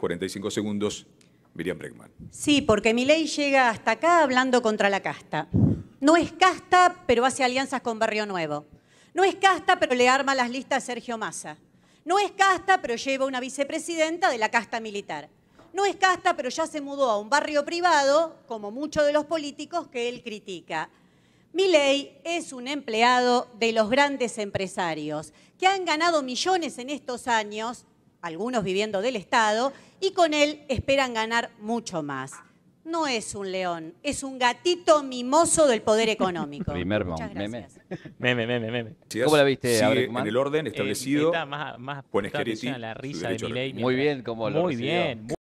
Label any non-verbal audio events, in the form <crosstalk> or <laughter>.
45 segundos, Miriam Bregman. Sí, porque Milei llega hasta acá hablando contra la casta. No es casta, pero hace alianzas con Barrio Nuevo. No es casta, pero le arma las listas a Sergio Massa. No es casta, pero lleva una vicepresidenta de la casta militar. No es casta, pero ya se mudó a un barrio privado, como muchos de los políticos que él critica. Milei es un empleado de los grandes empresarios que han ganado millones en estos años algunos viviendo del Estado, y con él esperan ganar mucho más. No es un león, es un gatito mimoso del poder <laughs> económico. Primer Muchas meme. Meme, meme, ¿Cómo la viste, sí, En el orden establecido, eh, está más, más la risa de ley. Muy bien, como lo Muy recibió. bien.